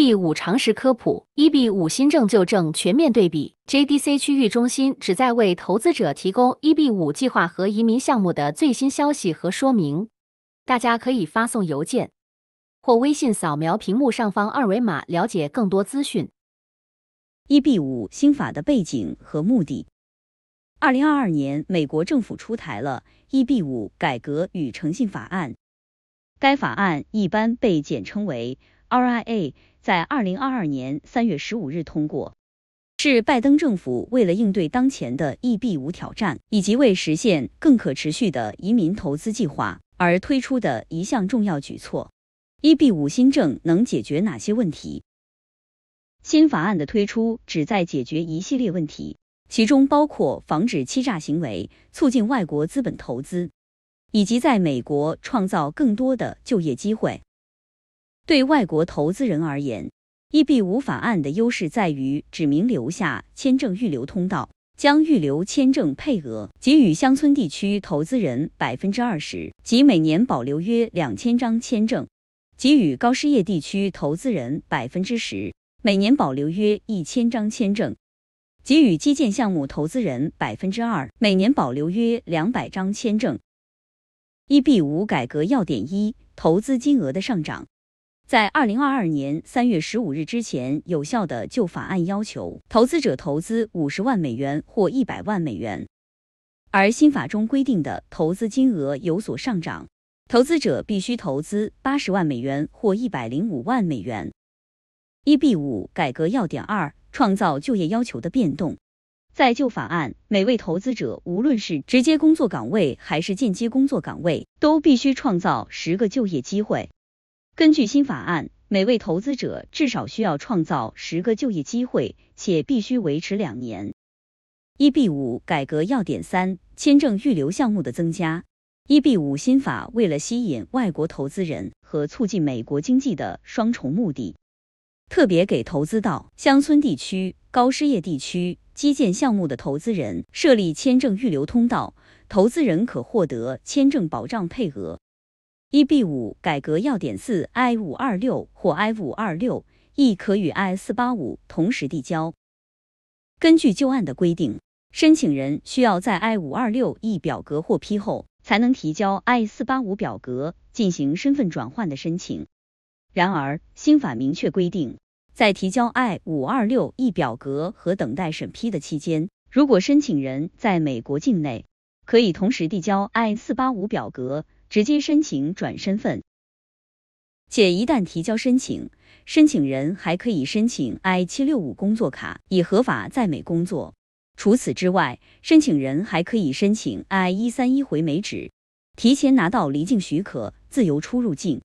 B 五常识科普，E B 五新政旧政全面对比。J D C 区域中心旨在为投资者提供 E B 五计划和移民项目的最新消息和说明。大家可以发送邮件或微信扫描屏幕上方二维码了解更多资讯。E B 五新法的背景和目的。二零二二年，美国政府出台了 E B 五改革与诚信法案，该法案一般被简称为 R I A。在二零二二年三月十五日通过，是拜登政府为了应对当前的 EB 五挑战，以及为实现更可持续的移民投资计划而推出的一项重要举措。EB 五新政能解决哪些问题？新法案的推出旨在解决一系列问题，其中包括防止欺诈行为、促进外国资本投资，以及在美国创造更多的就业机会。对外国投资人而言，E B 五法案的优势在于指明留下签证预留通道，将预留签证配额给予乡村地区投资人百分之二十，即每年保留约两千张签证；给予高失业地区投资人百分之十，每年保留约一千张签证；给予基建项目投资人百分之二，每年保留约两百张签证。E B 五改革要点一：投资金额的上涨。在二零二二年三月十五日之前有效的旧法案要求投资者投资五十万美元或一百万美元，而新法中规定的投资金额有所上涨，投资者必须投资八十万美元或一百零五万美元。一 B 五改革要点二：创造就业要求的变动。在旧法案，每位投资者无论是直接工作岗位还是间接工作岗位，都必须创造十个就业机会。根据新法案，每位投资者至少需要创造十个就业机会，且必须维持两年。一 B 五改革要点三：签证预留项目的增加。一 B 五新法为了吸引外国投资人和促进美国经济的双重目的，特别给投资到乡村地区、高失业地区、基建项目的投资人设立签证预留通道，投资人可获得签证保障配额。E b 五改革要点四 i 五二六或 i 五二六 e 可与 i 四八五同时递交。根据旧案的规定，申请人需要在 i 五二六 e 表格获批后，才能提交 i 四八五表格进行身份转换的申请。然而，新法明确规定，在提交 i 五二六 e 表格和等待审批的期间，如果申请人在美国境内，可以同时递交 i 四八五表格。直接申请转身份，且一旦提交申请，申请人还可以申请 I 七六五工作卡，以合法在美工作。除此之外，申请人还可以申请 I 一三一回美纸，提前拿到离境许可，自由出入境。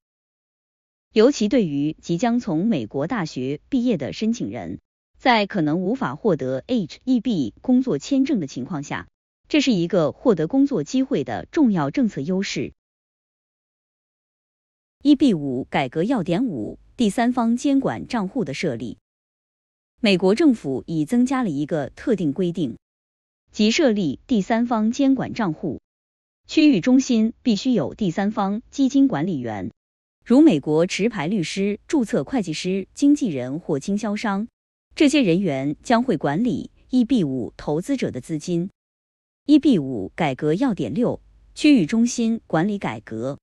尤其对于即将从美国大学毕业的申请人，在可能无法获得 h E b 工作签证的情况下，这是一个获得工作机会的重要政策优势。E B 五改革要点五：第三方监管账户的设立。美国政府已增加了一个特定规定，即设立第三方监管账户。区域中心必须有第三方基金管理员，如美国持牌律师、注册会计师、经纪人或经销商。这些人员将会管理 E B 五投资者的资金。E B 五改革要点六：区域中心管理改革。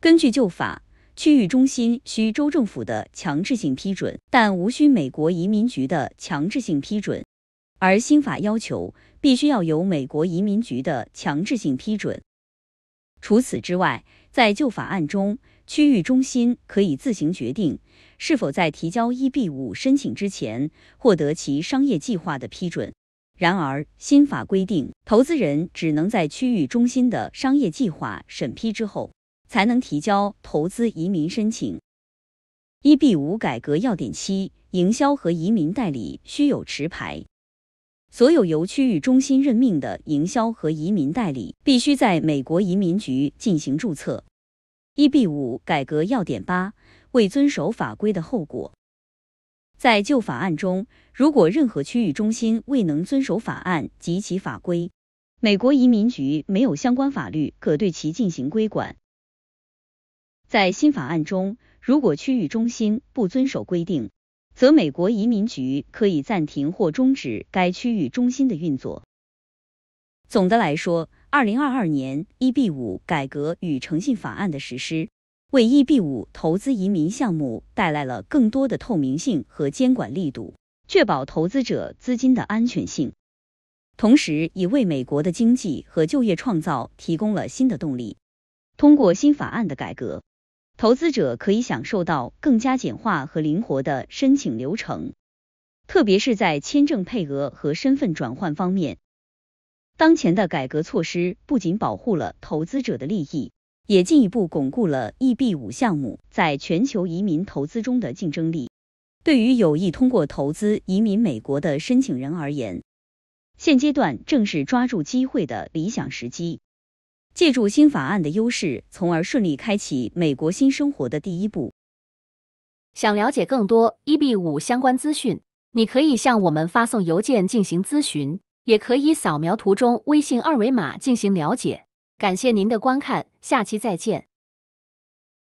根据旧法，区域中心需州政府的强制性批准，但无需美国移民局的强制性批准；而新法要求必须要有美国移民局的强制性批准。除此之外，在旧法案中，区域中心可以自行决定是否在提交 E-5 b 申请之前获得其商业计划的批准；然而，新法规定，投资人只能在区域中心的商业计划审批之后。才能提交投资移民申请。一 B 五改革要点七：营销和移民代理需有持牌。所有由区域中心任命的营销和移民代理必须在美国移民局进行注册。一 B 五改革要点八：未遵守法规的后果。在旧法案中，如果任何区域中心未能遵守法案及其法规，美国移民局没有相关法律可对其进行规管。在新法案中，如果区域中心不遵守规定，则美国移民局可以暂停或终止该区域中心的运作。总的来说，二零二二年 E B 五改革与诚信法案的实施，为 E B 五投资移民项目带来了更多的透明性和监管力度，确保投资者资金的安全性，同时也为美国的经济和就业创造提供了新的动力。通过新法案的改革。投资者可以享受到更加简化和灵活的申请流程，特别是在签证配额和身份转换方面。当前的改革措施不仅保护了投资者的利益，也进一步巩固了 EB 五项目在全球移民投资中的竞争力。对于有意通过投资移民美国的申请人而言，现阶段正是抓住机会的理想时机。借助新法案的优势，从而顺利开启美国新生活的第一步。想了解更多 EB5 相关资讯，你可以向我们发送邮件进行咨询，也可以扫描图中微信二维码进行了解。感谢您的观看，下期再见。